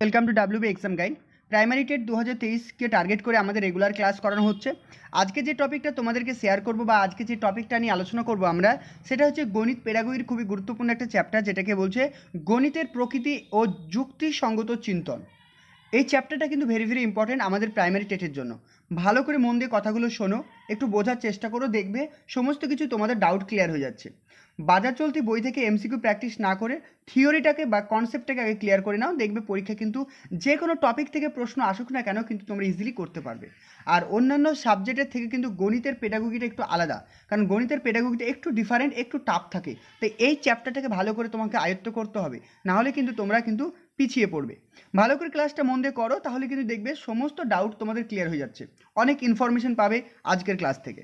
welcome to WB exam guide primary TET দু হাজার তেইশকে target করে আমাদের রেগুলার ক্লাস করানো হচ্ছে আজকে যে টপিকটা তোমাদেরকে শেয়ার করব বা আজকে যে টপিকটা নিয়ে আলোচনা করব আমরা সেটা হচ্ছে গণিত পেডাগোগির খুবই গুরুত্বপূর্ণ একটা চ্যাপ্টার যেটাকে বলছে গণিতের প্রকৃতি ও যুক্তিসঙ্গত চিন্তন এই চ্যাপ্টারটা কিন্তু ভেরি ভেরি ইম্পর্টেন্ট আমাদের প্রাইমারি টেটের জন্য ভালো করে মন দিয়ে কথাগুলো শোনো একটু বোঝার চেষ্টা করো দেখবে সমস্ত কিছু তোমাদের ডাউট ক্লিয়ার হয়ে যাচ্ছে বাজার চলতি বই থেকে এমসিকিউ প্র্যাকটিস না করে থিওরিটাকে বা কনসেপ্টটাকে আগে ক্লিয়ার করে নাও দেখবে পরীক্ষা কিন্তু যে কোনো টপিক থেকে প্রশ্ন আসুক না কেন কিন্তু তোমরা ইজিলি করতে পারবে আর অন্যান্য সাবজেক্টের থেকে কিন্তু গণিতের পেডাগুগিটা একটু আলাদা কারণ গণিতের পেডাগুগিটা একটু ডিফারেন্ট একটু টাফ থাকে তাই এই চ্যাপ্টারটাকে ভালো করে তোমাকে আয়ত্ত করতে হবে নাহলে কিন্তু তোমরা কিন্তু পিছিয়ে পড়বে ভালো করে ক্লাসটা মন দিয়ে করো তাহলে কিন্তু দেখবে সমস্ত ডাউট তোমাদের ক্লিয়ার হয়ে যাচ্ছে অনেক ইনফরমেশন পাবে আজকের ক্লাস থেকে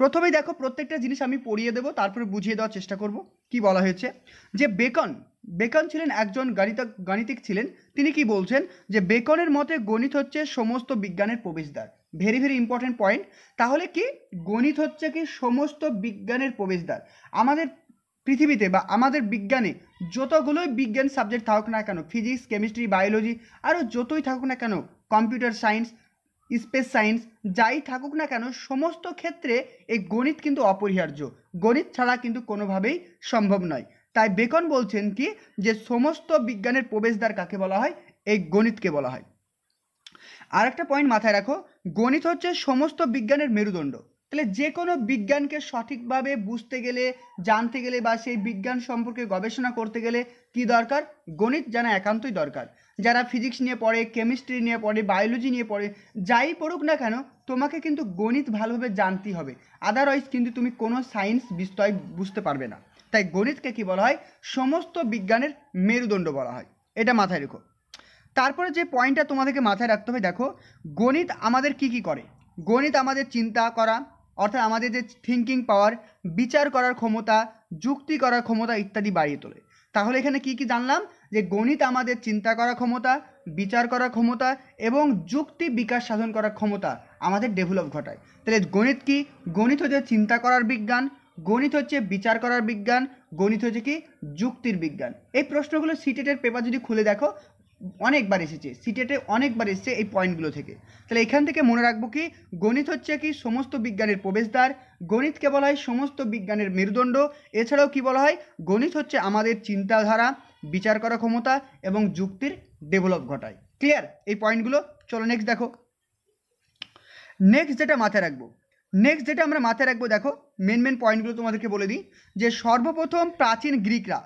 প্রথমেই দেখো প্রত্যেকটা জিনিস আমি পড়িয়ে দেবো তারপরে বুঝিয়ে দেওয়ার চেষ্টা করব কি বলা হয়েছে যে বেকন বেকন ছিলেন একজন গণিত গাণিতিক ছিলেন তিনি কি বলছেন যে বেকনের মতে গণিত হচ্ছে সমস্ত বিজ্ঞানের প্রবেশদ্বার ভেরি ভেরি ইম্পর্টেন্ট পয়েন্ট তাহলে কি গণিত হচ্ছে কি সমস্ত বিজ্ঞানের প্রবেশদ্বার আমাদের পৃথিবীতে বা আমাদের বিজ্ঞানে যতগুলোই বিজ্ঞান সাবজেক্ট থাকুক না কেন ফিজিক্স কেমিস্ট্রি বায়োলজি আরও যতই থাকুক না কেন কম্পিউটার সায়েন্স স্পেস সায়েন্স যাই থাকুক না কেন সমস্ত ক্ষেত্রে এই গণিত কিন্তু অপরিহার্য গণিত ছাড়া কিন্তু কোনোভাবেই সম্ভব নয় তাই বেকন বলছেন কি যে সমস্ত বিজ্ঞানের প্রবেশদ্বার কাকে বলা হয় এই গণিতকে বলা হয় আর একটা পয়েন্ট মাথায় রাখো গণিত হচ্ছে সমস্ত বিজ্ঞানের মেরুদণ্ড তাহলে যে কোনো বিজ্ঞানকে সঠিকভাবে বুঝতে গেলে জানতে গেলে বা সেই বিজ্ঞান সম্পর্কে গবেষণা করতে গেলে কি দরকার গণিত জানা একান্তই দরকার যারা ফিজিক্স নিয়ে পড়ে কেমিস্ট্রি নিয়ে পড়ে বায়োলজি নিয়ে পড়ে যাই পড়ুক না কেন তোমাকে কিন্তু গণিত ভালোভাবে জানতে হবে আদারওয়াইজ কিন্তু তুমি কোনো সায়েন্স বিস্তয় বুঝতে পারবে না তাই গণিতকে কি বলা হয় সমস্ত বিজ্ঞানের মেরুদণ্ড বলা হয় এটা মাথায় রেখো তারপরে যে পয়েন্টটা তোমাদেরকে মাথায় রাখতে হবে দেখো গণিত আমাদের কি কি করে গণিত আমাদের চিন্তা করা অর্থাৎ আমাদের যে থিঙ্কিং পাওয়ার বিচার করার ক্ষমতা যুক্তি করার ক্ষমতা ইত্যাদি বাড়িয়ে তোলে তাহলে এখানে কি কি জানলাম যে গণিত আমাদের চিন্তা করার ক্ষমতা বিচার করার ক্ষমতা এবং যুক্তি বিকাশ সাধন করার ক্ষমতা আমাদের ডেভেলপ ঘটায় তাহলে গণিত কি গণিত হচ্ছে চিন্তা করার বিজ্ঞান গণিত হচ্ছে বিচার করার বিজ্ঞান গণিত হচ্ছে কি যুক্তির বিজ্ঞান এই প্রশ্নগুলো সিটেটের e পেপার যদি খুলে দেখো অনেকবার এসেছে সিটেটে অনেকবার এসেছে এই পয়েন্টগুলো থেকে তাহলে এখান থেকে মনে রাখবো কি গণিত হচ্ছে কি সমস্ত বিজ্ঞানের প্রবেশদ্বার গণিতকে বলা হয় সমস্ত বিজ্ঞানের মেরুদণ্ড এছাড়াও কি বলা হয় গণিত হচ্ছে আমাদের চিন্তাধারা বিচার করা ক্ষমতা এবং যুক্তির ডেভেলপ ঘটায় ক্লিয়ার এই পয়েন্টগুলো চলো নেক্সট দেখো নেক্সট যেটা মাথায় রাখবো নেক্সট যেটা আমরা মাথায় রাখবো দেখো মেন মেন পয়েন্টগুলো তোমাদেরকে বলে দিই যে সর্বপ্রথম প্রাচীন গ্রিকরা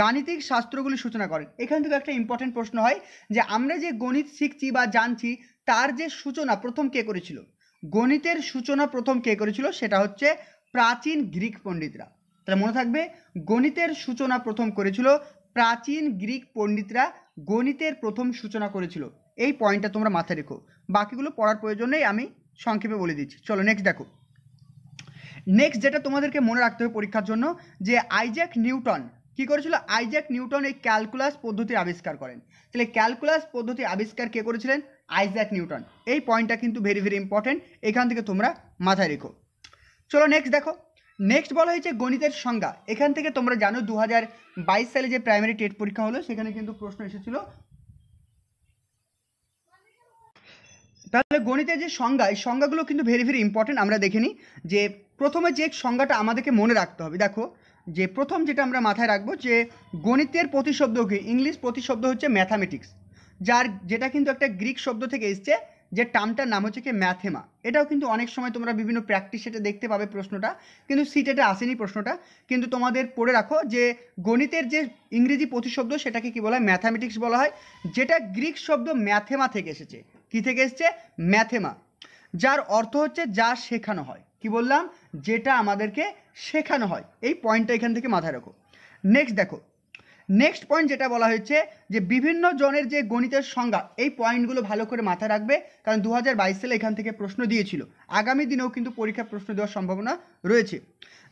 গাণিতিক শাস্ত্রগুলি সূচনা করেন এখান থেকে একটা ইম্পর্টেন্ট প্রশ্ন হয় যে আমরা যে গণিত শিখছি বা জানছি তার যে সূচনা প্রথম কে করেছিল গণিতের সূচনা প্রথম কে করেছিল সেটা হচ্ছে প্রাচীন গ্রিক পণ্ডিতরা তাহলে মনে থাকবে গণিতের সূচনা প্রথম করেছিল প্রাচীন গ্রিক পণ্ডিতরা গণিতের প্রথম সূচনা করেছিল এই পয়েন্টটা তোমরা মাথায় রেখো বাকিগুলো পড়ার প্রয়োজন নেই আমি সংক্ষেপে বলে দিচ্ছি চলো নেক্সট দেখো নেক্সট যেটা তোমাদেরকে মনে রাখতে হবে পরীক্ষার জন্য যে আইজ্যাক নিউটন কি করেছিল আইজ্যাক নিউটন এই ক্যালকুলাস পদ্ধতি আবিষ্কার করেন তাহলে ক্যালকুলাস পদ্ধতি আবিষ্কার কে করেছিলেন আইজ্যাক নিউটন এই পয়েন্টটা কিন্তু ভেরি ভেরি ইম্পর্টেন্ট এখান থেকে তোমরা মাথায় রেখো চলো নেক্সট দেখো নেক্সট বলা হয়েছে গণিতের সংজ্ঞা এখান থেকে তোমরা জানো দু সালে যে প্রাইমারি টেট পরীক্ষা হলো সেখানে কিন্তু প্রশ্ন এসেছিল তাহলে গণিতের যে সংজ্ঞা এই সংজ্ঞাগুলো কিন্তু ভেরি ভেরি ইম্পর্টেন্ট আমরা দেখে নিই যে প্রথমে যে সংজ্ঞাটা আমাদেরকে মনে রাখতে হবে দেখো যে প্রথম যেটা আমরা মাথায় রাখবো যে গণিতের প্রতিশব্দ কি ইংলিশ প্রতিশব্দ হচ্ছে ম্যাথামেটিক্স যার যেটা কিন্তু একটা গ্রিক শব্দ থেকে এসছে যে টার্মটার নাম হচ্ছে কি ম্যাথেমা এটাও কিন্তু অনেক সময় তোমরা বিভিন্ন প্র্যাকটিস সেটা দেখতে পাবে প্রশ্নটা কিন্তু সিটেটে আসেনি প্রশ্নটা কিন্তু তোমাদের পড়ে রাখো যে গণিতের যে ইংরেজি প্রতিশব্দ সেটাকে কী বলা হয় ম্যাথামেটিক্স বলা হয় যেটা গ্রিক শব্দ ম্যাথেমা থেকে এসেছে কি থেকে এসছে ম্যাথেমা যার অর্থ হচ্ছে যা শেখানো হয় কি বললাম যেটা আমাদেরকে শেখানো হয় এই পয়েন্টটা এখান থেকে মাথায় রাখো নেক্সট দেখো নেক্সট পয়েন্ট যেটা বলা হয়েছে যে বিভিন্ন জনের যে গণিতের সংজ্ঞা এই পয়েন্টগুলো ভালো করে মাথায় রাখবে কারণ দু হাজার সালে এখান থেকে প্রশ্ন দিয়েছিল আগামী দিনেও কিন্তু পরীক্ষার প্রশ্ন দেওয়ার সম্ভাবনা রয়েছে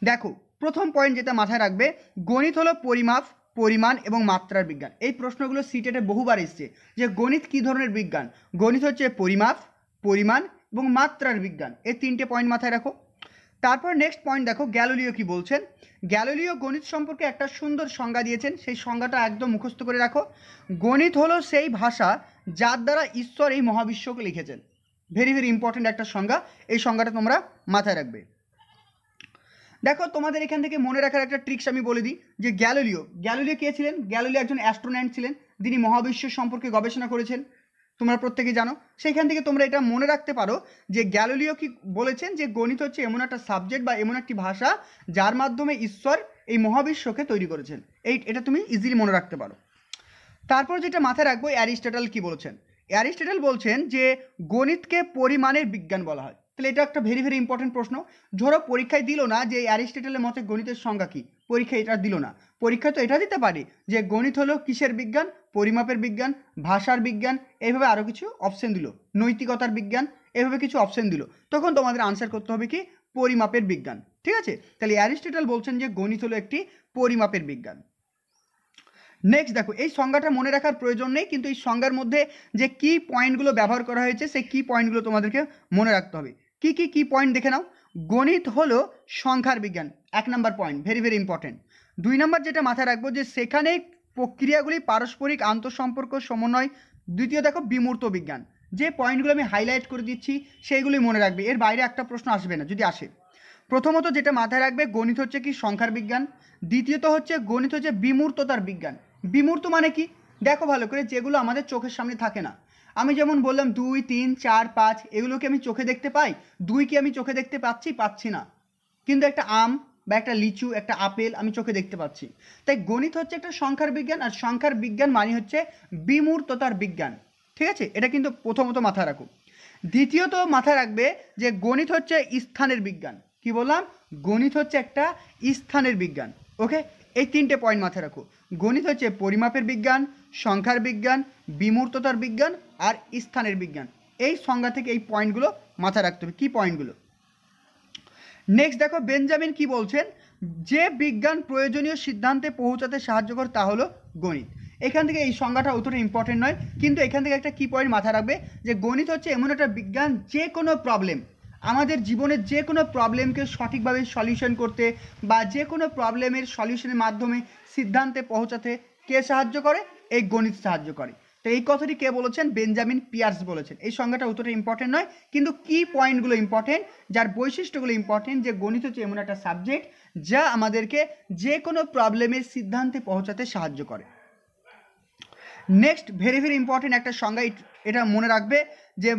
দেখো প্রথম পয়েন্ট যেটা মাথায় রাখবে গণিত হলো পরিমাপ পরিমাণ এবং মাত্রার বিজ্ঞান এই প্রশ্নগুলো সিটেটে বহুবার এসছে যে গণিত কী ধরনের বিজ্ঞান গণিত হচ্ছে পরিমাপ পরিমাণ এবং মাত্রার বিজ্ঞান এই তিনটে পয়েন্ট মাথায় রাখো তারপর নেক্সট পয়েন্ট দেখো গ্যালোলিও কি বলছেন গ্যালোলিও গণিত সম্পর্কে একটা সুন্দর সংজ্ঞা দিয়েছেন সেই সংজ্ঞাটা একদম মুখস্থ করে রাখো গণিত হলো সেই ভাষা যার দ্বারা ঈশ্বর এই মহাবিশ্বকে লিখেছেন ভেরি ভেরি ইম্পর্ট্যান্ট একটা সংজ্ঞা এই সংজ্ঞাটা তোমরা মাথায় রাখবে দেখো তোমাদের এখান থেকে মনে রাখার একটা ট্রিক্স আমি বলে দিই যে গ্যালোলিও গ্যালোলিও কে ছিলেন গ্যালোলিও একজন অ্যাস্ট্রোন্যাট ছিলেন যিনি মহাবিশ্ব সম্পর্কে গবেষণা করেছেন তোমরা প্রত্যেকে জানো সেইখান থেকে তোমরা এটা মনে রাখতে পারো যে গ্যালিলিও কি বলেছেন যে গণিত হচ্ছে এমন একটা সাবজেক্ট বা এমন একটি ভাষা যার মাধ্যমে ঈশ্বর এই মহাবিশ্বকে তৈরি করেছেন এই এটা তুমি ইজিলি মনে রাখতে পারো তারপর যেটা মাথায় রাখবো অ্যারিস্টটল কি বলেছেন অ্যারিস্টটল বলছেন যে গণিতকে পরিমাণের বিজ্ঞান বলা হয় তাহলে এটা একটা ভেরি ভেরি ইম্পর্টেন্ট প্রশ্ন ধরো পরীক্ষায় দিল না যে অ্যারিস্টটলের মতে গণিতের সংজ্ঞা কী পরীক্ষায় এটা দিল না পরীক্ষা তো এটা দিতে পারি যে গণিত হলো কিসের বিজ্ঞান পরিমাপের বিজ্ঞান ভাষার বিজ্ঞান এইভাবে আরও কিছু অপশন দিল নৈতিকতার বিজ্ঞান এভাবে কিছু অপশন দিল তখন তোমাদের আনসার করতে হবে কি পরিমাপের বিজ্ঞান ঠিক আছে তাহলে অ্যারিস্টেটাল বলছেন যে গণিত হলো একটি পরিমাপের বিজ্ঞান নেক্সট দেখো এই সংজ্ঞাটা মনে রাখার প্রয়োজন নেই কিন্তু এই সংজ্ঞার মধ্যে যে কি পয়েন্টগুলো ব্যবহার করা হয়েছে সেই কি পয়েন্টগুলো তোমাদেরকে মনে রাখতে হবে কি কি কি পয়েন্ট দেখে নাও গণিত হলো সংখ্যার বিজ্ঞান এক number point very very important দুই নম্বর যেটা মাথায় রাখবো যে সেখানে প্রক্রিয়াগুলি পারস্পরিক আন্তঃসম্পর্ক সমন্বয় দ্বিতীয় দেখো বিমূর্ত বিজ্ঞান যে পয়েন্টগুলো আমি হাইলাইট করে দিচ্ছি সেইগুলি মনে রাখবে এর বাইরে একটা প্রশ্ন আসবে না যদি আসে প্রথমত যেটা মাথায় রাখবে গণিত হচ্ছে কি সংখ্যার বিজ্ঞান দ্বিতীয়ত হচ্ছে গণিত হচ্ছে বিমূর্ততার বিজ্ঞান বিমূর্ত মানে কি দেখো ভালো করে যেগুলো আমাদের চোখের সামনে থাকে না আমি যেমন বললাম দুই তিন চার পাঁচ এগুলোকে আমি চোখে দেখতে পাই দুই কি আমি চোখে দেখতে পাচ্ছি পাচ্ছি না কিন্তু একটা আম বা একটা লিচু একটা আপেল আমি চোখে দেখতে পাচ্ছি তাই গণিত হচ্ছে একটা সংখ্যার বিজ্ঞান আর সংখ্যার বিজ্ঞান মানে হচ্ছে বিমূর্ততার বিজ্ঞান ঠিক আছে এটা কিন্তু প্রথমত মাথায় রাখো দ্বিতীয়ত মাথায় রাখবে যে গণিত হচ্ছে স্থানের বিজ্ঞান কি বললাম গণিত হচ্ছে একটা স্থানের বিজ্ঞান ওকে এই তিনটে পয়েন্ট মাথায় রাখো গণিত হচ্ছে পরিমাপের বিজ্ঞান সংখ্যার বিজ্ঞান বিমূর্ততার বিজ্ঞান আর স্থানের বিজ্ঞান এই সংজ্ঞা থেকে এই পয়েন্টগুলো মাথায় রাখতে হবে কী পয়েন্টগুলো নেক্সট দেখো বেঞ্জামিন কি বলছেন যে বিজ্ঞান প্রয়োজনীয় সিদ্ধান্তে পৌঁছাতে সাহায্য করে তা হলো গণিত এখান থেকে এই সংজ্ঞাটা অতটা ইম্পর্টেন্ট নয় কিন্তু এখান থেকে একটা কি পয়েন্ট মাথায় রাখবে যে গণিত হচ্ছে এমন একটা বিজ্ঞান যে কোনো প্রবলেম আমাদের জীবনের যে কোনো প্রবলেমকে সঠিকভাবে সলিউশন করতে বা যে কোনো প্রবলেমের সলিউশনের মাধ্যমে সিদ্ধান্তে পৌঁছাতে কে সাহায্য করে এই গণিত সাহায্য করে এই কথাটি কে বলেছেন বেঞ্জামিন পিয়ার্স বলেছেন এই সংজ্ঞাটা অতটা ইম্পর্টেন্ট নয় কিন্তু কি পয়েন্টগুলো ইম্পর্টেন্ট যার বৈশিষ্ট্যগুলো ইম্পর্টেন্ট যে গণিত হচ্ছে এমন একটা সাবজেক্ট যা আমাদেরকে যে কোনো প্রবলেমের সিদ্ধান্তে পৌঁছাতে সাহায্য করে নেক্সট ভেরি ভেরি ইম্পর্টেন্ট একটা সংজ্ঞা এটা মনে রাখবে যে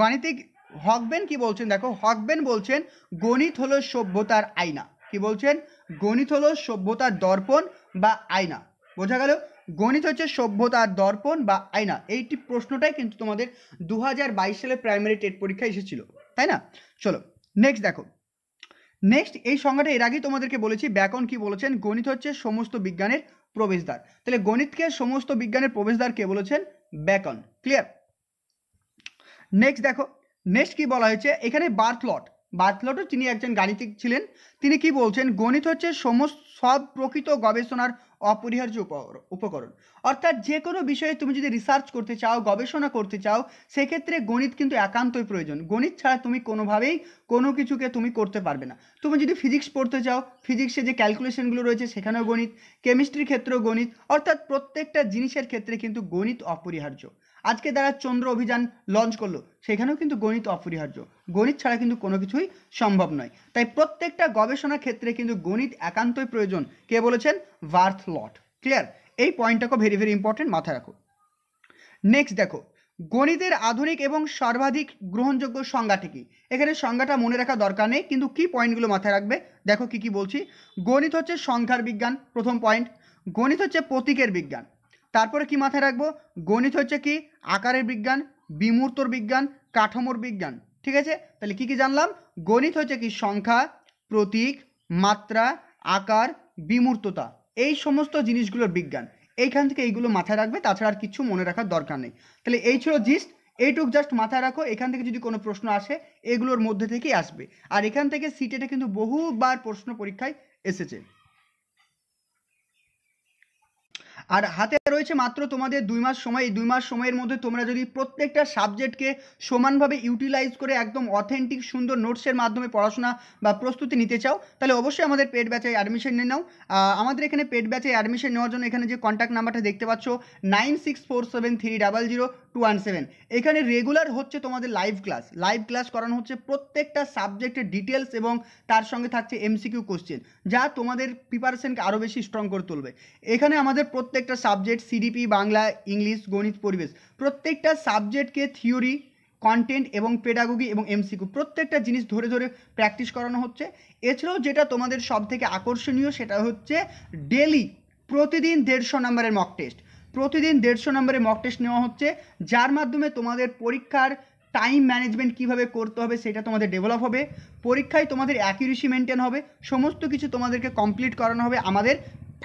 গাণিতিক হকবেন কি বলছেন দেখো হকবেন বলছেন গণিত হলো সভ্যতার আয়না কি বলছেন গণিত হলো সভ্যতার দর্পণ বা আয়না বোঝা গেল গণিত হচ্ছে সভ্যতার দর্পণ বা আয়না এইটি প্রশ্নটাই কিন্তু তোমাদের দু সালে প্রাইমারি টেট পরীক্ষা এসেছিল তাই না চলো নেক্সট দেখো নেক্সট এই সংজ্ঞাটা এর আগেই তোমাদেরকে বলেছি ব্যাকন কি বলেছেন গণিত হচ্ছে সমস্ত বিজ্ঞানের প্রবেশদ্বার তাহলে গণিতকে সমস্ত বিজ্ঞানের প্রবেশদ্বার কে বলেছেন ব্যাকন ক্লিয়ার নেক্সট দেখো নেক্সট কি বলা হয়েছে এখানে বার্থলট বার্থলটও তিনি একজন গাণিতিক ছিলেন তিনি কি বলছেন গণিত হচ্ছে সমস্ত সব প্রকৃত গবেষণার অপরিহার্য উপকরণ অর্থাৎ যে কোনো বিষয়ে তুমি যদি রিসার্চ করতে চাও গবেষণা করতে চাও সেক্ষেত্রে গণিত কিন্তু একান্তই প্রয়োজন গণিত ছাড়া তুমি কোনোভাবেই কোনো কিছুকে তুমি করতে পারবে না তুমি যদি ফিজিক্স পড়তে চাও ফিজিক্সে যে ক্যালকুলেশনগুলো রয়েছে সেখানেও গণিত কেমিস্ট্রির ক্ষেত্রেও গণিত অর্থাৎ প্রত্যেকটা জিনিসের ক্ষেত্রে কিন্তু গণিত অপরিহার্য আজকে তারা চন্দ্র অভিযান লঞ্চ করলো সেখানেও কিন্তু গণিত অপরিহার্য গণিত ছাড়া কিন্তু কোনো কিছুই সম্ভব নয় তাই প্রত্যেকটা গবেষণা ক্ষেত্রে কিন্তু গণিত একান্তই প্রয়োজন কে বলেছেন ভার্থ লট ক্লিয়ার এই পয়েন্টটাকে ভেরি ভেরি ইম্পর্টেন্ট মাথায় রাখো নেক্সট দেখো গণিতের আধুনিক এবং সর্বাধিক গ্রহণযোগ্য সংজ্ঞাটি কি এখানে সংজ্ঞাটা মনে রাখা দরকার নেই কিন্তু কি পয়েন্টগুলো মাথায় রাখবে দেখো কি কি বলছি গণিত হচ্ছে সংখ্যার বিজ্ঞান প্রথম পয়েন্ট গণিত হচ্ছে প্রতীকের বিজ্ঞান তারপরে কি মাথায় রাখবো গণিত হচ্ছে কি আকারের বিজ্ঞান বিমূর্তর বিজ্ঞান কাঠামোর বিজ্ঞান ঠিক আছে তাহলে কি কি জানলাম গণিত হচ্ছে কি সংখ্যা প্রতীক মাত্রা আকার বিমূর্ততা এই সমস্ত জিনিসগুলোর বিজ্ঞান এইখান থেকে এইগুলো মাথায় রাখবে তাছাড়া আর কিছু মনে রাখার দরকার নেই তাহলে এই ছিল জিস্ট এইটুক জাস্ট মাথায় রাখো এখান থেকে যদি কোনো প্রশ্ন আসে এগুলোর মধ্যে থেকেই আসবে আর এখান থেকে সিটেটে কিন্তু বহুবার প্রশ্ন পরীক্ষায় এসেছে আর হাতে রয়েছে মাত্র তোমাদের দুই মাস সময় এই দুই মাস সময়ের মধ্যে তোমরা যদি প্রত্যেকটা সাবজেক্টকে সমানভাবে ইউটিলাইজ করে একদম অথেন্টিক সুন্দর নোটসের মাধ্যমে পড়াশোনা বা প্রস্তুতি নিতে চাও তাহলে অবশ্যই আমাদের পেড ব্যাচে অ্যাডমিশন নিয়ে নাও আমাদের এখানে পেড ব্যাচে অ্যাডমিশন নেওয়ার জন্য এখানে যে কন্ট্যাক্ট নাম্বারটা দেখতে পাচ্ছ nine six four seven three double zero two one seven এখানে রেগুলার হচ্ছে তোমাদের লাইভ ক্লাস লাইভ ক্লাস করানো হচ্ছে প্রত্যেকটা সাবজেক্টের ডিটেলস এবং তার সঙ্গে থাকছে এমসিকিউ কোশ্চেন যা তোমাদের প্রিপারেশনকে আরও বেশি স্ট্রং করে তুলবে এখানে আমাদের প্রত্যেক প্রত্যেকটা সাবজেক্ট সিডিপি বাংলা ইংলিশ গণিত পরিবেশ প্রত্যেকটা সাবজেক্টকে থিওরি কন্টেন্ট এবং পেডাগোগি এবং এমসিকিউ প্রত্যেকটা জিনিস ধরে ধরে প্র্যাকটিস করানো হচ্ছে এছাড়াও যেটা তোমাদের সব থেকে আকর্ষণীয় সেটা হচ্ছে ডেলি প্রতিদিন দেড়শো নম্বরের মক টেস্ট প্রতিদিন দেড়শো নম্বরের মক টেস্ট নেওয়া হচ্ছে যার মাধ্যমে তোমাদের পরীক্ষার টাইম ম্যানেজমেন্ট কিভাবে করতে হবে সেটা তোমাদের ডেভেলপ হবে পরীক্ষায় তোমাদের অ্যাকিউরেসি মেনটেন হবে সমস্ত কিছু তোমাদেরকে কমপ্লিট করানো হবে আমাদের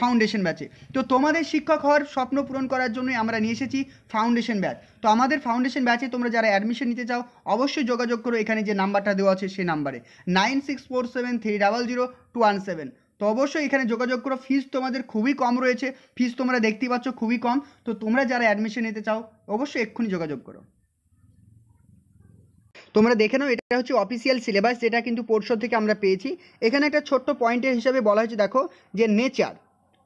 ফাউন্ডেশন ব্যাচে তো তোমাদের শিক্ষক হওয়ার স্বপ্ন পূরণ করার জন্যই আমরা নিয়ে এসেছি ফাউন্ডেশন ব্যাচ তো আমাদের ফাউন্ডেশন ব্যাচে তোমরা যারা অ্যাডমিশন নিতে চাও অবশ্যই যোগাযোগ করো এখানে যে নাম্বারটা দেওয়া আছে সেই নাম্বারে nine six four seven three double zero two one seven তো অবশ্যই এখানে যোগাযোগ করো ফিস তোমাদের খুবই কম রয়েছে ফিস তোমরা দেখতেই পাচ্ছ খুবই কম তো তোমরা যারা অ্যাডমিশন নিতে চাও অবশ্যই এক্ষুনি যোগাযোগ করো তোমরা দেখে নাও এটা হচ্ছে অফিসিয়াল সিলেবাস যেটা কিন্তু পরশু থেকে আমরা পেয়েছি এখানে একটা ছোট্ট পয়েন্টের হিসাবে বলা হয়েছে দেখো যে নেচার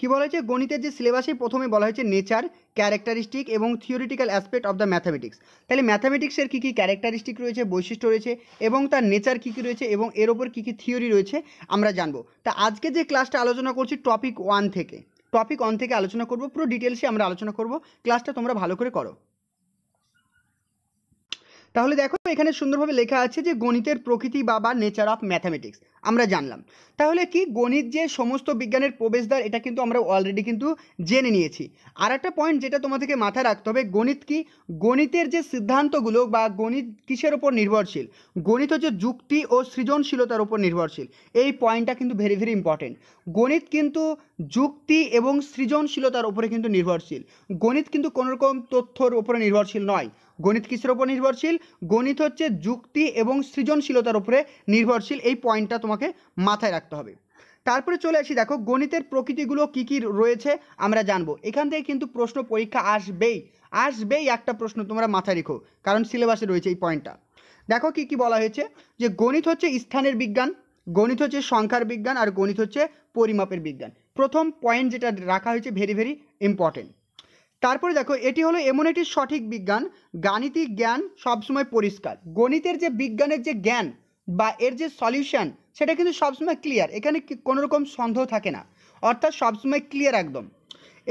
কি বলা হয়েছে গণিতের যে সিলেবাসে প্রথমে বলা হয়েছে নেচার ক্যারেক্টারিস্টিক এবং theoretical aspect of the mathematics তাহলে ম্যাথামেটিক্সের কী কী ক্যারেক্টারিস্টিক রয়েছে বৈশিষ্ট্য রয়েছে এবং তার নেচার কী কী রয়েছে এবং এর ওপর কী কী থিওরি রয়েছে আমরা জানবো তা আজকে যে ক্লাসটা আলোচনা করছি টপিক ওয়ান থেকে টপিক ওয়ান থেকে আলোচনা করব পুরো ডিটেলসে আমরা আলোচনা করব ক্লাসটা তোমরা ভালো করে করো তাহলে দেখো এখানে সুন্দরভাবে লেখা আছে যে গণিতের প্রকৃতি বা বা নেচার অফ ম্যাথামেটিক্স আমরা জানলাম তাহলে কি গণিত যে সমস্ত বিজ্ঞানের প্রবেশদ্বার এটা কিন্তু আমরা অলরেডি কিন্তু জেনে নিয়েছি আর একটা পয়েন্ট যেটা তোমাদেরকে মাথায় রাখতে হবে গণিত কি গণিতের যে সিদ্ধান্তগুলো বা গণিত কিসের ওপর নির্ভরশীল গণিত হচ্ছে যুক্তি ও সৃজনশীলতার ওপর নির্ভরশীল এই পয়েন্টটা কিন্তু ভেরি ভেরি ইম্পর্টেন্ট গণিত কিন্তু যুক্তি এবং সৃজনশীলতার উপরে কিন্তু নির্ভরশীল গণিত কিন্তু কোনো রকম তথ্যর উপরে নির্ভরশীল নয় গণিত কিসের ওপর নির্ভরশীল গণিত হচ্ছে যুক্তি এবং সৃজনশীলতার উপরে নির্ভরশীল এই পয়েন্টটা তোমাকে মাথায় রাখতে হবে তারপরে চলে আসি দেখো গণিতের প্রকৃতিগুলো কী কী রয়েছে আমরা জানবো এখান থেকে কিন্তু প্রশ্ন পরীক্ষা আসবেই আসবেই একটা প্রশ্ন তোমরা মাথায় রেখো কারণ সিলেবাসে রয়েছে এই পয়েন্টটা দেখো কি কি বলা হয়েছে যে গণিত হচ্ছে স্থানের বিজ্ঞান গণিত হচ্ছে সংখ্যার বিজ্ঞান আর গণিত হচ্ছে পরিমাপের বিজ্ঞান প্রথম পয়েন্ট যেটা রাখা হয়েছে ভেরি ভেরি ইম্পর্টেন্ট তারপরে দেখো এটি হলো এমন একটি সঠিক বিজ্ঞান গাণিতিক জ্ঞান সবসময় পরিষ্কার গণিতের যে বিজ্ঞানের যে জ্ঞান বা এর যে সলিউশন সেটা কিন্তু সবসময় ক্লিয়ার এখানে কোনো রকম সন্দেহ থাকে না অর্থাৎ সবসময় ক্লিয়ার একদম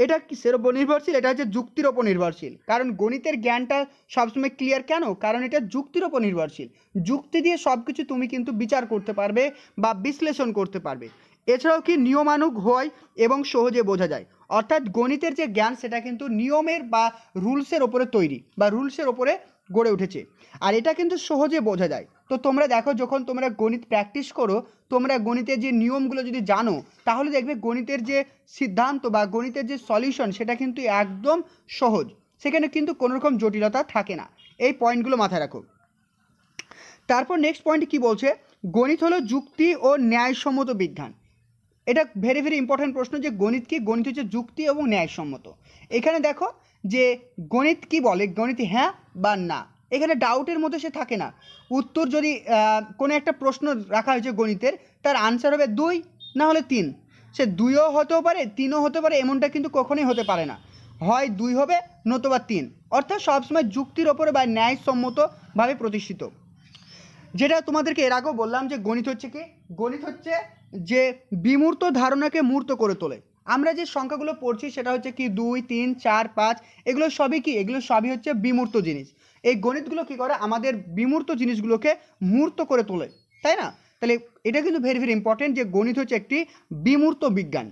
এটা কিসের ওপর নির্ভরশীল এটা হচ্ছে যুক্তির ওপর নির্ভরশীল কারণ গণিতের জ্ঞানটা সবসময় ক্লিয়ার কেন কারণ এটা যুক্তির ওপর নির্ভরশীল যুক্তি দিয়ে সব কিছু তুমি কিন্তু বিচার করতে পারবে বা বিশ্লেষণ করতে পারবে এছাড়াও কি নিয়মানুগ হয় এবং সহজে বোঝা যায় অর্থাৎ গণিতের যে জ্ঞান সেটা কিন্তু নিয়মের বা রুলসের ওপরে তৈরি বা রুলসের ওপরে গড়ে উঠেছে আর এটা কিন্তু সহজে বোঝা যায় তো তোমরা দেখো যখন তোমরা গণিত প্র্যাকটিস করো তোমরা গণিতের যে নিয়মগুলো যদি জানো তাহলে দেখবে গণিতের যে সিদ্ধান্ত বা গণিতের যে সলিউশন সেটা কিন্তু একদম সহজ সেখানে কিন্তু কোনোরকম জটিলতা থাকে না এই পয়েন্টগুলো মাথায় রাখো তারপর নেক্সট পয়েন্ট কি বলছে গণিত হলো যুক্তি ও ন্যায়সম্মত বিজ্ঞান এটা ভেরি ভেরি ইম্পর্ট্যান্ট প্রশ্ন যে গণিত কি গণিত হচ্ছে যুক্তি এবং ন্যায়সম্মত এখানে দেখো যে গণিত কি বলে গণিত হ্যাঁ বা না এখানে ডাউটের মধ্যে সে থাকে না উত্তর যদি কোনো একটা প্রশ্ন রাখা হয়েছে গণিতের তার আনসার হবে দুই না হলে তিন সে দুইও হতেও পারে তিনও হতে পারে এমনটা কিন্তু কখনোই হতে পারে না হয় দুই হবে নতবা তিন অর্থাৎ সবসময় যুক্তির ওপরে বা ন্যায়সম্মতভাবে প্রতিষ্ঠিত যেটা তোমাদেরকে এর আগেও বললাম যে গণিত হচ্ছে কি গণিত হচ্ছে যে বিমূর্ত ধারণাকে মূর্ত করে তোলে আমরা যে সংখ্যাগুলো পড়ছি সেটা হচ্ছে কি দুই তিন চার পাঁচ এগুলো সবই কি এগুলো সবই হচ্ছে বিমূর্ত জিনিস এই গণিতগুলো কি করে আমাদের বিমূর্ত জিনিসগুলোকে মূর্ত করে তোলে তাই না তাহলে এটা কিন্তু ভেরি ভেরি ইম্পর্টেন্ট যে গণিত হচ্ছে একটি বিমূর্ত বিজ্ঞান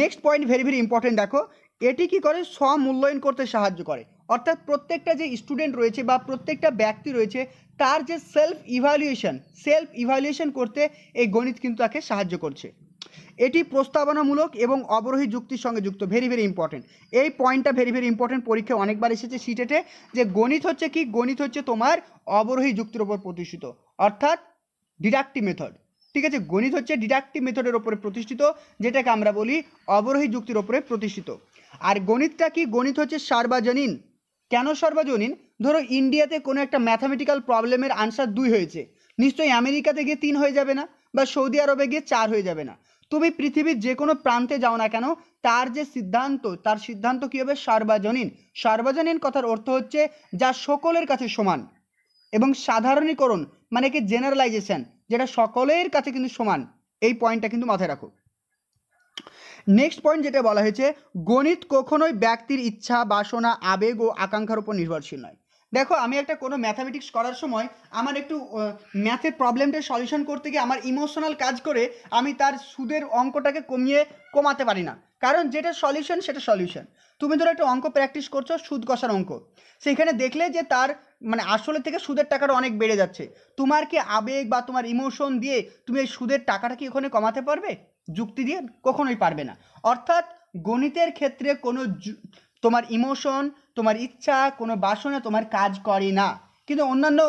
next point very very important দেখো এটি কি করে স্বমূল্যায়ন করতে সাহায্য করে অর্থাৎ প্রত্যেকটা যে স্টুডেন্ট রয়েছে বা প্রত্যেকটা ব্যক্তি রয়েছে তার যে সেলফ ইভ্যালুয়েশন সেলফ ইভ্যালুয়েশন করতে এই গণিত কিন্তু তাকে সাহায্য করছে এটি প্রস্তাবনামূলক এবং অবরোহী যুক্তির সঙ্গে যুক্ত ভেরি ভেরি ইম্পর্টেন্ট এই পয়েন্টটা ভেরি ভেরি ইম্পর্টেন্ট পরীক্ষায় অনেকবার এসেছে সিটেটে যে গণিত হচ্ছে কি গণিত হচ্ছে তোমার অবরোহী যুক্তির ওপর প্রতিষ্ঠিত অর্থাৎ ডিডাক্টিভ মেথড ঠিক আছে গণিত হচ্ছে ডিডাক্টিভ মেথডের ওপরে প্রতিষ্ঠিত যেটাকে আমরা বলি অবরোহী যুক্তির ওপরে প্রতিষ্ঠিত আর গণিতটা কি গণিত হচ্ছে সার্বজনীন কেন সর্বজনীন ধরো ইন্ডিয়াতে কোনো একটা ম্যাথামেটিক্যাল প্রবলেমের আনসার দুই হয়েছে নিশ্চয়ই আমেরিকাতে গিয়ে তিন হয়ে যাবে না বা সৌদি আরবে গিয়ে চার হয়ে যাবে না তুমি পৃথিবীর যে কোনো প্রান্তে যাও না কেন তার যে সিদ্ধান্ত তার সিদ্ধান্ত কী হবে সর্বজনীন সর্বজনীন কথার অর্থ হচ্ছে যা সকলের কাছে সমান এবং সাধারণীকরণ মানে কি জেনারেলাইজেশন যেটা সকলের কাছে কিন্তু সমান এই পয়েন্টটা কিন্তু মাথায় রাখো নেক্সট পয়েন্ট যেটা বলা হয়েছে গণিত কখনোই ব্যক্তির ইচ্ছা বাসনা আবেগ ও আকাঙ্ক্ষার উপর নির্ভরশীল নয় দেখো আমি একটা কোনো ম্যাথামেটিক্স করার সময় আমার একটু ম্যাথের প্রবলেমটা সলিউশন করতে গিয়ে আমার ইমোশনাল কাজ করে আমি তার সুদের অঙ্কটাকে কমিয়ে কমাতে পারি না কারণ যেটা সলিউশন সেটা সলিউশন তুমি ধরো একটা অঙ্ক প্র্যাকটিস করছো সুদ কষার অঙ্ক সেখানে দেখলে যে তার মানে আসলে থেকে সুদের টাকাটা অনেক বেড়ে যাচ্ছে তোমার কি আবেগ বা তোমার ইমোশন দিয়ে তুমি এই সুদের টাকাটা কি ওখানে কমাতে পারবে যুক্তি দিয়ে কখনোই পারবে না অর্থাৎ গণিতের ক্ষেত্রে কোনো তোমার ইমোশন তোমার ইচ্ছা কোনো বাসনা তোমার কাজ করে না কিন্তু অন্যান্য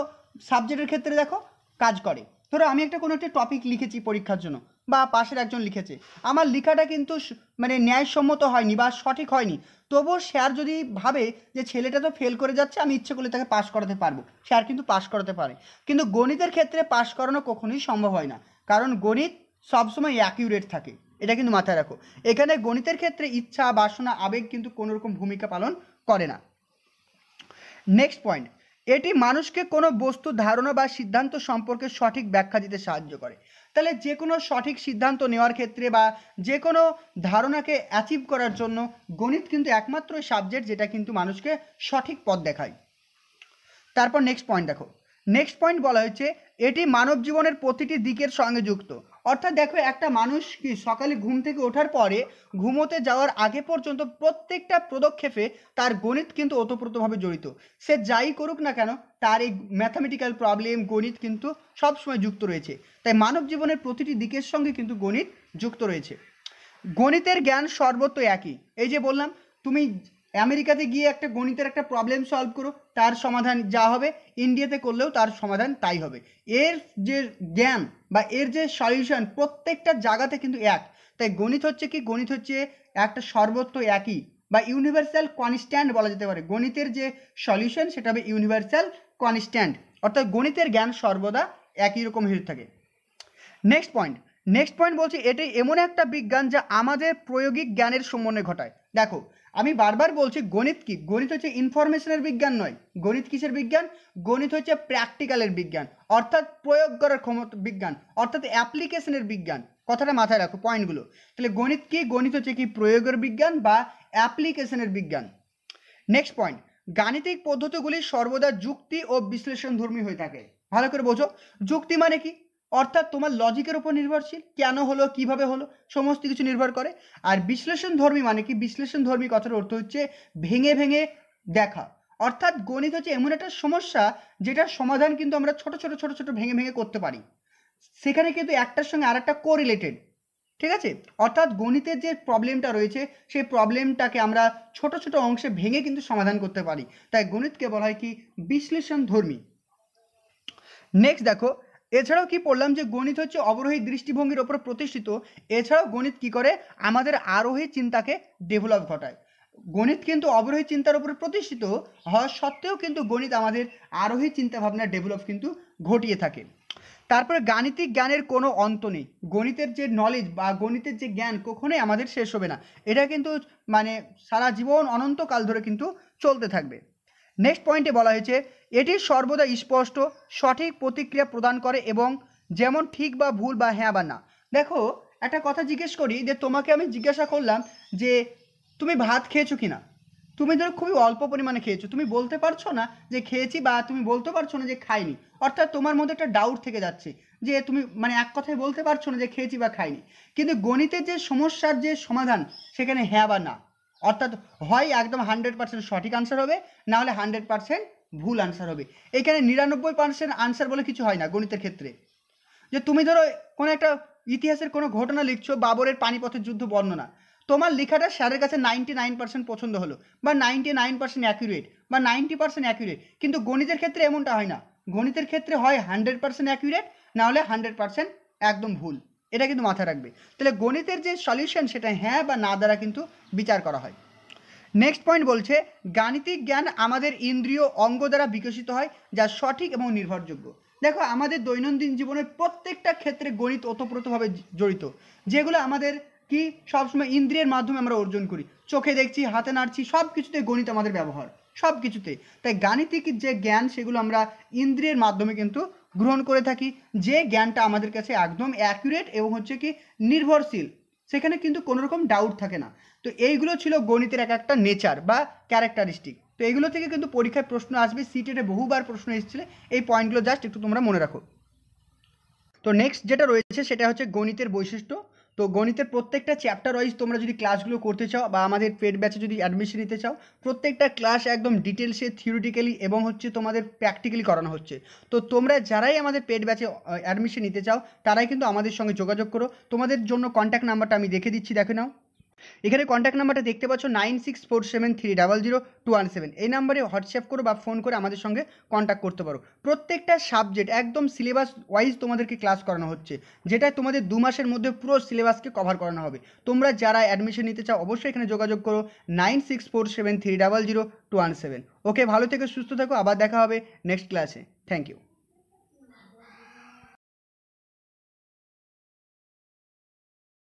সাবজেক্টের ক্ষেত্রে দেখো কাজ করে ধরো আমি একটা কোনো একটা টপিক লিখেছি পরীক্ষার জন্য বা পাশের একজন লিখেছে আমার লেখাটা কিন্তু মানে ন্যায়সম্মত হয়নি বা সঠিক হয়নি তবুও স্যার যদি ভাবে যে ছেলেটা তো ফেল করে যাচ্ছে আমি ইচ্ছে করলে তাকে পাশ করাতে পারবো স্যার কিন্তু পাশ করাতে পারে কিন্তু গণিতের ক্ষেত্রে পাশ করানো কখনোই সম্ভব হয় না কারণ গণিত সবসময় অ্যাকিউরেট থাকে এটা কিন্তু মাথায় রাখো এখানে গণিতের ক্ষেত্রে ইচ্ছা বাসনা আবেগ কিন্তু কোনোরকম ভূমিকা পালন করে না নেক্সট পয়েন্ট এটি মানুষকে কোনো বস্তু ধারণা বা সিদ্ধান্ত সম্পর্কে সঠিক ব্যাখ্যা দিতে সাহায্য করে তাহলে যে কোনো সঠিক সিদ্ধান্ত নেওয়ার ক্ষেত্রে বা যে কোনো ধারণাকে অ্যাচিভ করার জন্য গণিত কিন্তু একমাত্র সাবজেক্ট যেটা কিন্তু মানুষকে সঠিক পথ দেখায় তারপর নেক্সট পয়েন্ট দেখো নেক্সট পয়েন্ট বলা হয়েছে এটি মানব জীবনের প্রতিটি দিকের সঙ্গে যুক্ত অর্থাৎ দেখো একটা মানুষ কি সকালে ঘুম থেকে ওঠার পরে ঘুমোতে যাওয়ার আগে পর্যন্ত প্রত্যেকটা পদক্ষেপে তার গণিত কিন্তু ওতপ্রোতভাবে জড়িত সে যাই করুক না কেন তার এই ম্যাথামেটিক্যাল প্রবলেম গণিত কিন্তু সবসময় যুক্ত রয়েছে তাই মানব জীবনের প্রতিটি দিকের সঙ্গে কিন্তু গণিত যুক্ত রয়েছে গণিতের জ্ঞান সর্বত্র একই এই যে বললাম তুমি আমেরিকাতে গিয়ে একটা গণিতের একটা প্রবলেম সলভ করো তার সমাধান যা হবে ইন্ডিয়াতে করলেও তার সমাধান তাই হবে এর যে জ্ঞান বা এর যে সলিউশন প্রত্যেকটা জায়গাতে কিন্তু এক তাই গণিত হচ্ছে কি গণিত হচ্ছে একটা সর্বত্র একই বা ইউনিভার্সাল কনস্ট্যান্ট বলা যেতে পারে গণিতের যে সলিউশন সেটা হবে ইউনিভার্সাল কনস্ট্যান্ট অর্থাৎ গণিতের জ্ঞান সর্বদা একই রকম হয়ে থাকে নেক্সট পয়েন্ট নেক্সট পয়েন্ট বলছি এটি এমন একটা বিজ্ঞান যা আমাদের প্রয়োগিক জ্ঞানের সমন্বয় ঘটায় দেখো আমি বারবার বলছি গণিত কি গণিত হচ্ছে ইনফরমেশনের বিজ্ঞান নয় গণিত কিসের বিজ্ঞান গণিত হচ্ছে প্র্যাকটিক্যালের বিজ্ঞান অর্থাৎ প্রয়োগ করার ক্ষমতা বিজ্ঞান অর্থাৎ অ্যাপ্লিকেশনের বিজ্ঞান কথাটা মাথায় রাখো পয়েন্টগুলো তাহলে গণিত কি গণিত হচ্ছে কি প্রয়োগের বিজ্ঞান বা অ্যাপ্লিকেশনের বিজ্ঞান নেক্সট পয়েন্ট গাণিতিক পদ্ধতিগুলি সর্বদা যুক্তি ও বিশ্লেষণধর্মী হয়ে থাকে ভালো করে বোঝো যুক্তি মানে কি অর্থাৎ তোমার লজিকের ওপর নির্ভরশীল কেন হলো কিভাবে হলো সমস্ত কিছু নির্ভর করে আর বিশ্লেষণ ধর্মী মানে কি বিশ্লেষণ ধর্মী কথার অর্থ হচ্ছে ভেঙে ভেঙে দেখা অর্থাৎ গণিত হচ্ছে এমন একটা সমস্যা যেটার সমাধান কিন্তু আমরা ছোট ছোট ছোট ছোট ভেঙে ভেঙে করতে পারি সেখানে কিন্তু একটার সঙ্গে আর একটা কোরিলেটেড ঠিক আছে অর্থাৎ গণিতের যে প্রবলেমটা রয়েছে সেই প্রবলেমটাকে আমরা ছোট ছোট অংশে ভেঙে কিন্তু সমাধান করতে পারি তাই গণিতকে বলা হয় কি বিশ্লেষণ ধর্মী নেক্সট দেখো এছাড়াও কি পড়লাম যে গণিত হচ্ছে অবরোহী দৃষ্টিভঙ্গির ওপর প্রতিষ্ঠিত এছাড়াও গণিত কি করে আমাদের আরোহী চিন্তাকে ডেভেলপ ঘটায় গণিত কিন্তু অবরোহী চিন্তার উপরে প্রতিষ্ঠিত হওয়া সত্ত্বেও কিন্তু গণিত আমাদের আরোহী চিন্তাভাবনা ডেভেলপ কিন্তু ঘটিয়ে থাকে তারপরে গাণিতিক জ্ঞানের কোনো অন্ত নেই গণিতের যে নলেজ বা গণিতের যে জ্ঞান কখনোই আমাদের শেষ হবে না এটা কিন্তু মানে সারা জীবন অনন্তকাল ধরে কিন্তু চলতে থাকবে নেক্সট পয়েন্টে বলা হয়েছে এটি সর্বদা স্পষ্ট সঠিক প্রতিক্রিয়া প্রদান করে এবং যেমন ঠিক বা ভুল বা হ্যাঁ বা না দেখো একটা কথা জিজ্ঞেস করি যে তোমাকে আমি জিজ্ঞাসা করলাম যে তুমি ভাত খেয়েছো কি না তুমি ধরো খুবই অল্প পরিমাণে খেয়েছো তুমি বলতে পারছো না যে খেয়েছি বা তুমি বলতে পারছো না যে খাইনি অর্থাৎ তোমার মধ্যে একটা ডাউট থেকে যাচ্ছে যে তুমি মানে এক কথায় বলতে পারছো না যে খেয়েছি বা খাইনি কিন্তু গণিতের যে সমস্যার যে সমাধান সেখানে হ্যাঁ বা না অর্থাৎ হয় একদম হান্ড্রেড পার্সেন্ট সঠিক আনসার হবে না হলে হান্ড্রেড পার্সেন্ট ভুল আনসার হবে এখানে নিরানব্বই পার্সেন্ট আনসার বলে কিছু হয় না গণিতের ক্ষেত্রে যে তুমি ধরো কোনো একটা ইতিহাসের কোনো ঘটনা লিখছো বাবরের পানিপথের যুদ্ধ বর্ণনা তোমার লেখাটা স্যারের কাছে নাইনটি নাইন পার্সেন্ট পছন্দ হলো বা নাইনটি নাইন পার্সেন্ট অ্যাকিউরেট বা নাইনটি পার্সেন্ট অ্যাকিউরেট কিন্তু গণিতের ক্ষেত্রে এমনটা হয় না গণিতের ক্ষেত্রে হয় হান্ড্রেড পার্সেন্ট অ্যাকিউরেট না হলে হান্ড্রেড পার্সেন্ট একদম ভুল এটা কিন্তু মাথায় রাখবে তাহলে গণিতের যে সলিউশন সেটা হ্যাঁ বা না দ্বারা কিন্তু বিচার করা হয় নেক্সট পয়েন্ট বলছে গাণিতিক জ্ঞান আমাদের ইন্দ্রিয় অঙ্গ দ্বারা বিকশিত হয় যা সঠিক এবং নির্ভরযোগ্য দেখো আমাদের দৈনন্দিন জীবনের প্রত্যেকটা ক্ষেত্রে গণিত ওতপ্রোতভাবে জড়িত যেগুলো আমাদের কি সবসময় ইন্দ্রিয়ের মাধ্যমে আমরা অর্জন করি চোখে দেখছি হাতে নাড়ছি সব কিছুতে গণিত আমাদের ব্যবহার সব কিছুতে তাই গাণিতিক যে জ্ঞান সেগুলো আমরা ইন্দ্রিয়ের মাধ্যমে কিন্তু গ্রহণ করে থাকি যে জ্ঞানটা আমাদের কাছে একদম অ্যাকুরেট এবং হচ্ছে কি নির্ভরশীল সেখানে কিন্তু কোনো রকম ডাউট থাকে না তো এইগুলো ছিল গণিতের এক একটা নেচার বা ক্যারেক্টারিস্টিক তো এইগুলো থেকে কিন্তু পরীক্ষায় প্রশ্ন আসবে সিটেটে বহুবার প্রশ্ন এসেছিলে এই পয়েন্টগুলো জাস্ট একটু তোমরা মনে রাখো তো নেক্সট যেটা রয়েছে সেটা হচ্ছে গণিতের বৈশিষ্ট্য তো গণিতের প্রত্যেকটা চ্যাপ্টার ওয়াইজ তোমরা যদি ক্লাসগুলো করতে চাও বা আমাদের পেড ব্যাচে যদি অ্যাডমিশন নিতে চাও প্রত্যেকটা ক্লাস একদম ডিটেলসে থিওরিটিক্যালি এবং হচ্ছে তোমাদের প্র্যাকটিক্যালি করানো হচ্ছে তো তোমরা যারাই আমাদের পেড ব্যাচে অ্যাডমিশন নিতে চাও তারাই কিন্তু আমাদের সঙ্গে যোগাযোগ করো তোমাদের জন্য কন্ট্যাক্ট নাম্বারটা আমি দেখে দিচ্ছি দেখে নাও এখানে কন্ট্যাক্ট নাম্বারটা দেখতে পাচ্ছ nine six four seven three double zero two one seven এই নাম্বারে হোয়াটসঅ্যাপ করো বা ফোন করে আমাদের সঙ্গে কন্ট্যাক্ট করতে পারো প্রত্যেকটা সাবজেক্ট একদম সিলেবাস ওয়াইজ তোমাদেরকে ক্লাস করানো হচ্ছে যেটা তোমাদের দু মাসের মধ্যে পুরো সিলেবাসকে কভার করানো হবে তোমরা যারা অ্যাডমিশন নিতে চাও অবশ্যই এখানে যোগাযোগ করো nine six four seven three double zero two one seven okay ভালো থেকে সুস্থ থাকো আবার দেখা হবে নেক্সট ক্লাসে থ্যাংক ইউ